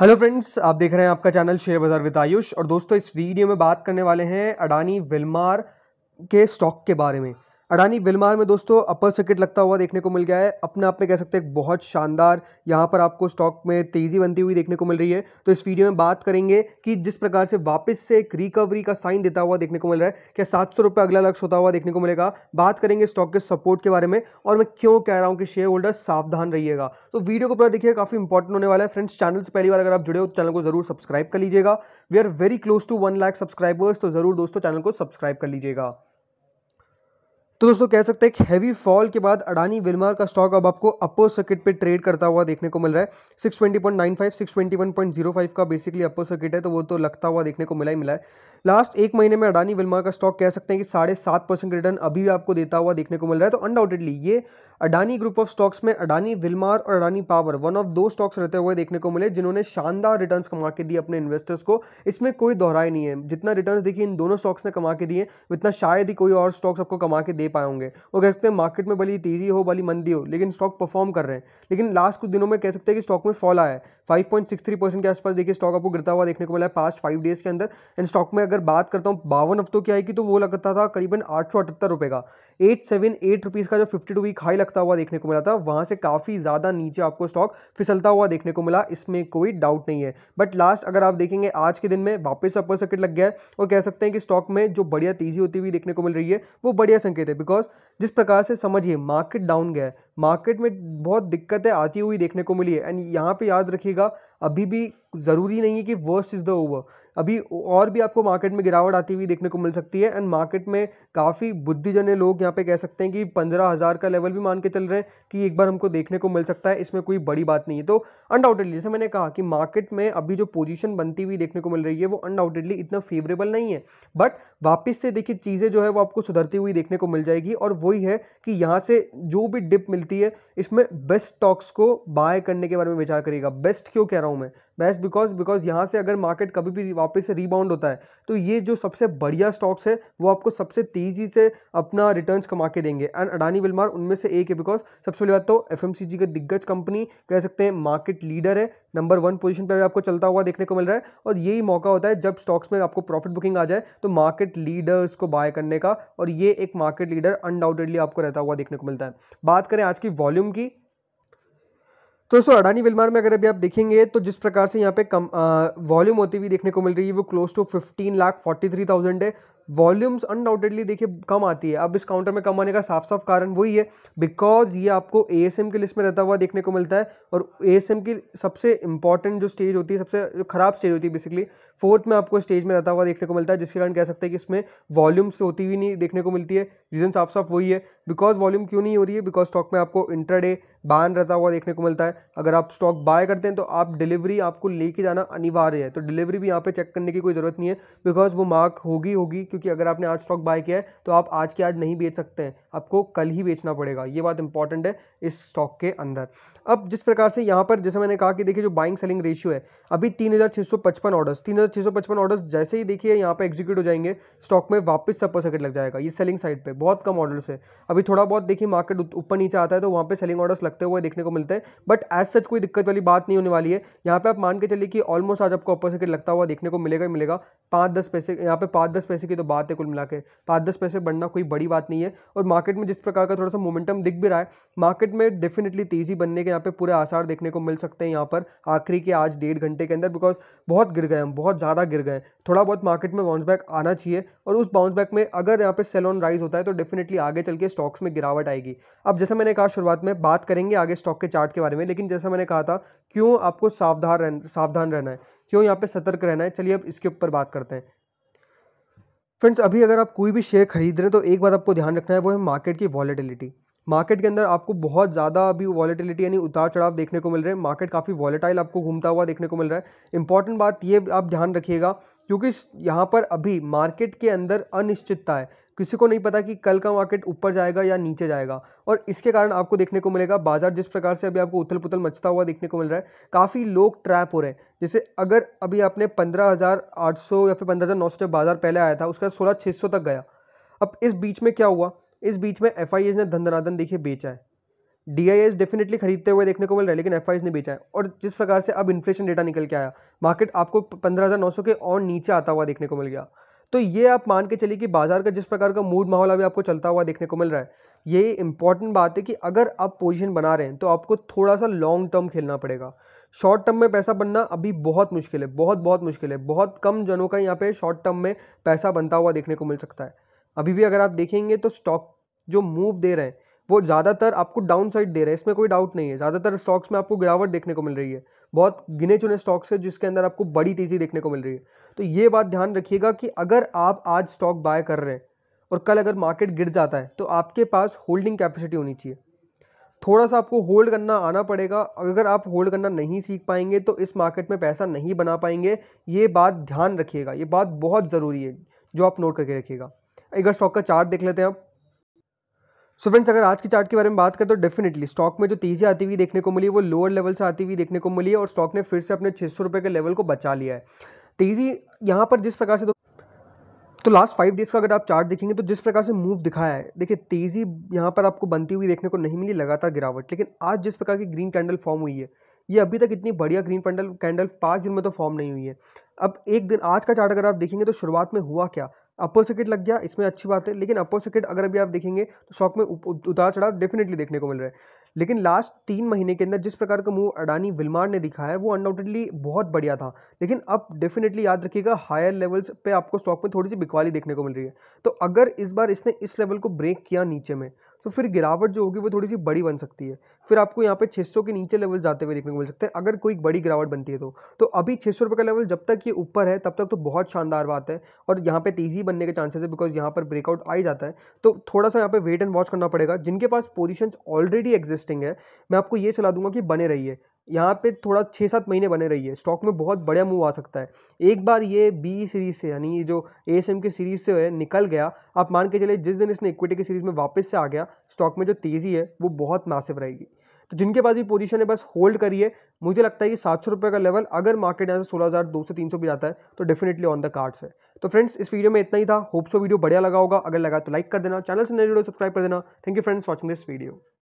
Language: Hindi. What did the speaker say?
हेलो फ्रेंड्स आप देख रहे हैं आपका चैनल शेयर बाज़ार विद आयुष और दोस्तों इस वीडियो में बात करने वाले हैं अडानी विलमार के स्टॉक के बारे में अडानी विलमार में दोस्तों अपर सर्किट लगता हुआ देखने को मिल गया है अपने आप में कह सकते हैं बहुत शानदार यहाँ पर आपको स्टॉक में तेज़ी बनती हुई देखने को मिल रही है तो इस वीडियो में बात करेंगे कि जिस प्रकार से वापस से एक रिकवरी का साइन देता हुआ देखने को मिल रहा है क्या सात सौ अगला लक्ष्य होता हुआ देखने को मिलेगा बात करेंगे स्टॉक के सपोर्ट के बारे में और मैं क्यों कह रहा हूँ कि शेयर होल्डर सावधान रहिएगा तो वीडियो को पूरा देखिए काफ़ी इंपॉर्टेंट होने वाला है फ्रेंड्स चैनल से पहली बार अगर आप जुड़े हो चैनल तो को जरूर सब्सक्राइब कर लीजिएगा we are very close to one lakh subscribers तो जरूर दोस्तों चैनल को सब्सक्राइब कर लीजिएगा तो दोस्तों कह सकते हैं कि हैवी फॉल के बाद अडानी विलमार का स्टॉक अब आपको अपर सर्किट पे ट्रेड करता हुआ देखने को मिल रहा है 620.95 621.05 का बेसिकली अपर सर्किट है तो वो तो लगता हुआ देखने को मिला ही मिला है लास्ट एक महीने में अडानी विलमार का स्टॉक कह सकते हैं कि साढ़े सात परसेंट रिटर्न अभी भी आपको देता हुआ देखने को मिल रहा है तो अनडाउटेडली ये अडानी ग्रुप ऑफ स्टॉक्स में अडानी विलमार और अडानी पावर वन ऑफ दो स्टॉक्स रहते हुए देखने को मिले जिन्होंने शानदार रिटर्न्स कमा के दिए अपने इन्वेस्टर्स को इसमें कोई दोहराई नहीं है जितना रिटर्न्स देखिए इन दोनों स्टॉक्स ने कमा के दिए उतना शायद ही कोई और स्टॉक्स आपको कमा के दे पाए होंगे वो कह सकते हैं मार्केट में भली तेजी हो भली मंदी हो लेकिन स्टॉक परफॉर्म कर रहे हैं लेकिन लास्ट कुछ दिनों में कह सकते हैं कि स्टॉक में फॉल आया है 5.63 परसेंट के आसपास देखिए स्टॉक आपको गिरता हुआ देखने को मिला है पास्ट फाइव डेज के अंदर एंड स्टॉक में अगर बात करता हूँ बावन हफ्तों की आएगी तो वो लगता था करीबन आठ सौ अठहत्तर रुपये का एट सेवन एट रुपीज़ का जो फिफ्टी टू वीक हाई लगता लटकता हुआ देखने को मिला था वहां से काफ़ी ज़्यादा नीचे आपको स्टॉक फिसलता हुआ देखने को मिला इसमें कोई डाउट नहीं है बट लास्ट अगर आप देखेंगे आज के दिन में वापस अपर सर्किट लग गया है और कह सकते हैं कि स्टॉक में जो बढ़िया तेज़ी होती हुई देखने को मिल रही है वो बढ़िया संकेत है बिकॉज जिस प्रकार से समझिए मार्केट डाउन गया है मार्केट में बहुत दिक्कतें आती हुई देखने को मिली है एंड यहाँ पे याद रखिएगा अभी भी ज़रूरी नहीं है कि वर्स्ट इज़ द ओवर अभी और भी आपको मार्केट में गिरावट आती हुई देखने को मिल सकती है एंड मार्केट में काफ़ी बुद्धिजन्य लोग यहाँ पे कह सकते हैं कि पंद्रह हज़ार का लेवल भी मान के चल रहे हैं कि एक बार हमको देखने को मिल सकता है इसमें कोई बड़ी बात नहीं है तो अनडाउटेडली जैसे मैंने कहा कि मार्केट में अभी जो पोजिशन बनती हुई देखने को मिल रही है वो अनडाउटेडली इतना फेवरेबल नहीं है बट वापस से देखिए चीज़ें जो है वो आपको सुधरती हुई देखने को मिल जाएगी और वही है कि यहाँ से जो भी डिप मिलती है इसमें बेस्ट स्टॉक्स को बाय करने के बारे में विचार करिएगा बेस्ट क्यों कह रहा हूँ मैं बेस्ट बिकॉज बिकॉज यहाँ से अगर मार्केट कभी भी वापस से रीबाउंड होता है तो ये जो सबसे बढ़िया स्टॉक्स है वो आपको सबसे तेज़ी से अपना रिटर्न्स कमा के देंगे एंड अडानी विलमार उनमें से एक है बिकॉज सबसे पहली बात तो एफ एम के दिग्गज कंपनी कह सकते हैं मार्केट लीडर है नंबर वन पोजीशन पर भी आपको चलता हुआ देखने को मिल रहा है और यही मौका होता है जब स्टॉक्स में आपको प्रॉफिट बुकिंग आ जाए तो मार्केट लीडर्स को बाय करने का और ये एक मार्केट लीडर अनडाउटेडली आपको रहता हुआ देखने को मिलता है बात करें आज की वॉल्यूम की तो दोस्तों अडानी विलमार में अगर अभी आप देखेंगे तो जिस प्रकार से यहाँ पे कम वॉल्यूम होती हुई देखने को मिल रही है वो close to fifteen lakh forty three thousand है वॉल्यूम्स अनडाउटेडली देखिए कम आती है अब इस काउंटर में कम आने का साफ साफ कारण वही है बिकॉज ये आपको ए की लिस्ट में रहता हुआ देखने को मिलता है और ए की सबसे इंपॉर्टेंट जो स्टेज होती है सबसे जो खराब स्टेज होती है बेसिकली फोर्थ में आपको स्टेज में रहता हुआ देखने को मिलता है जिसके कारण कह सकते हैं कि इसमें वॉल्यूम्स होती हुई नहीं देखने को मिलती है रीज़न साफ साफ वही है बिकॉज वॉल्यूम क्यों नहीं हो रही है बिकॉज स्टॉक में आपको इंटरडे बैन रहता हुआ देखने को मिलता है अगर आप स्टॉक बाय करते हैं तो आप डिलीवरी आपको लेके जाना अनिवार्य है तो डिलीवरी भी यहाँ पे चेक करने की कोई ज़रूरत नहीं है बिकॉज वो मार्क होगी होगी क्योंकि क्योंकि अगर आपने आज स्टॉक बाय किया है तो आप आज के आज नहीं बेच सकते हैं आपको कल ही बेचना पड़ेगा ये बात इंपॉर्टेंट है इस स्टॉक के अंदर अब जिस प्रकार से यहाँ पर जैसे मैंने कहा कि देखिए जो बाइंग सेलिंग रेशियो है अभी तीन हजार सौ पचपन ऑर्डर्स तीन हजार सौ पचपन ऑर्डर्स जैसे ही देखिए यहाँ पर एग्जीक्यूट हो जाएंगे स्टॉक में वापस सपर सर्किट लग जाएगा ये सेलिंग साइड पर बहुत कम ऑर्डर्स है अभी थोड़ा बहुत देखिए मार्केट ऊपर नीचे आता है तो वहाँ पर सेलिंग ऑर्डर्स लगते हुए देखने को मिलते हैं बट एज सच कोई दिक्कत वाली बात नहीं होने वाली है यहाँ पर आप मान के चलिए कि ऑलमोस्ट आज आपको अपर सर्किट लगता हुआ देखने को मिलेगा ही मिलेगा पाँच दस पैसे यहाँ पे पाँच दस पैसे की तो बात है कुल मिला के पाँच दस पैसे बढ़ना कोई बड़ी बात नहीं है और मार्केट में जिस प्रकार का थोड़ा सा मोमेंटम दिख भी रहा है मार्केट में डेफिनेटली तेज़ी बनने के यहाँ पे पूरे आसार देखने को मिल सकते हैं यहाँ पर आखिरी के आज डेढ़ घंटे के अंदर बिकॉज बहुत गिर गए हम बहुत ज़्यादा गिर गए थोड़ा बहुत मार्केट में बाउंस बैक आना चाहिए और उस बाउंस बैक में अगर यहाँ पे सेल ऑन राइज होता है तो डेफिनेटली आगे चल के स्टॉक्स में गिरावट आएगी अब जैसे मैंने कहा शुरुआत में बात करेंगे आगे स्टॉक के चार्ट के बारे में लेकिन जैसा मैंने कहा था क्यों आपको सावधान रहन, सावधान रहना है क्यों यहाँ पे सतर्क रहना है चलिए अब इसके ऊपर बात करते हैं फ्रेंड्स अभी अगर आप कोई भी शेयर खरीद रहे हैं तो एक बात आपको ध्यान रखना है वो है मार्केट की वॉलेटिलिटी मार्केट के अंदर आपको बहुत ज़्यादा अभी वॉलेटिलिटी यानी उतार चढ़ाव देखने को मिल रहे हैं मार्केट काफ़ी वॉलेटाइल आपको घूमता हुआ देखने को मिल रहा है इंपॉर्टेंट बात ये आप ध्यान रखिएगा क्योंकि यहाँ पर अभी मार्केट के अंदर अनिश्चितता है किसी को नहीं पता कि कल का मार्केट ऊपर जाएगा या नीचे जाएगा और इसके कारण आपको देखने को मिलेगा बाजार जिस प्रकार से अभी आपको उथल पुथल मचता हुआ देखने को मिल रहा है काफ़ी लोग ट्रैप हो रहे हैं जैसे अगर अभी आपने सौ या फिर पंद्रह 15,900 बाजार पहले आया था उसका सोलह छः तक गया अब इस बीच में क्या हुआ इस बीच में एफ ने धन देखिए बेचा है डी आई एस डेफिनेटली खरीदते हुए देखने को मिल रहा है लेकिन एफ ने बेचा है और जिस प्रकार से अब इन्फ्लेशन डेटा निकल के आया मार्केट आपको सौ के और नीचे आता हुआ देखने को मिल गया तो ये आप मान के चलिए कि बाजार का जिस प्रकार का मूड माहौल अभी आपको चलता हुआ देखने को मिल रहा है ये इंपॉर्टेंट बात है कि अगर आप पोजीशन बना रहे हैं तो आपको थोड़ा सा लॉन्ग टर्म खेलना पड़ेगा शॉर्ट टर्म में पैसा बनना अभी बहुत मुश्किल है बहुत बहुत मुश्किल है बहुत कम जनों का यहाँ पे शॉर्ट टर्म में पैसा बनता हुआ देखने को मिल सकता है अभी भी अगर आप देखेंगे तो स्टॉक जो मूव दे रहे हैं वो ज़्यादातर आपको डाउन साइड दे रहे हैं इसमें कोई डाउट नहीं है ज़्यादातर स्टॉक्स में आपको गिरावट देखने को मिल रही है बहुत गिने चुने स्टॉक्स है जिसके अंदर आपको बड़ी तेज़ी देखने को मिल रही है तो ये बात ध्यान रखिएगा कि अगर आप आज स्टॉक बाय कर रहे हैं और कल अगर मार्केट गिर जाता है तो आपके पास होल्डिंग कैपेसिटी होनी चाहिए थोड़ा सा आपको होल्ड करना आना पड़ेगा अगर आप होल्ड करना नहीं सीख पाएंगे तो इस मार्केट में पैसा नहीं बना पाएंगे ये बात ध्यान रखिएगा ये बात बहुत ज़रूरी है जो आप नोट करके रखिएगा अगर स्टॉक का चार्ट देख लेते हैं आप सो so फ्रेंड्स अगर आज के चार्ट के बारे में बात करें तो डेफिनेटली स्टॉक में जो तेजी आती हुई देखने को मिली वो लोअर लेवल से आती हुई देखने को मिली है और स्टॉक ने फिर से अपने छः सौ के लेवल को बचा लिया है तेजी यहाँ पर जिस प्रकार से तो तो लास्ट फाइव डेज़ का अगर आप चार्ट देखेंगे तो जिस प्रकार से मूव दिखाया है देखिए तेज़ी यहाँ पर आपको बनती हुई देखने को नहीं मिली लगातार गिरावट लेकिन आज जिस प्रकार की ग्रीन कैंडल फॉर्म हुई है ये अभी तक इतनी बढ़िया ग्रीन कैंडल कैंडल पाँच दिन में तो फॉर्म नहीं हुई है अब एक दिन आज का चार्ट अगर आप देखेंगे तो शुरुआत में हुआ क्या अपर सर्किट लग गया इसमें अच्छी बात है लेकिन अपर सर्किट अगर अभी आप देखेंगे तो स्टॉक में उतार चढ़ाव डेफिनेटली देखने को मिल रहा है लेकिन लास्ट तीन महीने के अंदर जिस प्रकार का मूव अडानी विलमार ने दिखाया है वो अनडाउटेडली बहुत बढ़िया था लेकिन अब डेफिनेटली याद रखिएगा हायर लेवल्स पे आपको स्टॉक में थोड़ी सी बिकवाली देखने को मिल रही है तो अगर इस बार इसने इस लेवल को ब्रेक किया नीचे में तो फिर गिरावट जो होगी वो थोड़ी सी बड़ी बन सकती है फिर आपको यहाँ पे 600 के नीचे लेवल जाते हुए देखने को मिल सकते हैं अगर कोई बड़ी गिरावट बनती है तो तो अभी छः सौ का लेवल जब तक ये ऊपर है तब तक तो बहुत शानदार बात है और यहाँ पे तेज़ी बनने के चांसेस है बिकॉज यहाँ पर ब्रेकआउट आ ही जाता है तो थोड़ा सा यहाँ पे वेट एंड वॉच करना पड़ेगा जिनके पास पोजिशन ऑलरेडी एग्जिस्टिंग है मैं आपको ये सलाह दूंगा कि बने रहिए यहाँ पे थोड़ा छः सात महीने बने रही है स्टॉक में बहुत बढ़िया मूव आ सकता है एक बार ये बी सीरीज से यानी जो ए एस एम की सीरीज से है निकल गया आप मान के चले जिस दिन इसने इक्विटी की सीरीज में वापस से आ गया स्टॉक में जो तेज़ी है वो बहुत मैसिव रहेगी तो जिनके पास भी पोजीशन है बस होल्ड करिए मुझे लगता है कि सात सौ रुपये का लेवल अगर मार्केट यहाँ से सोलह हज़ार दो सौ तीन सौ भी जाता है तो डेफिनेटली ऑन द कार्ड्स है तो फ्रेंड्स इस वीडियो में इतना ही था होप सो वीडियो बढ़िया लगा होगा अगर लगा तो लाइक कर देना चैनल से नए जुड़े सब्सक्राइब कर देना thank you friends watching this video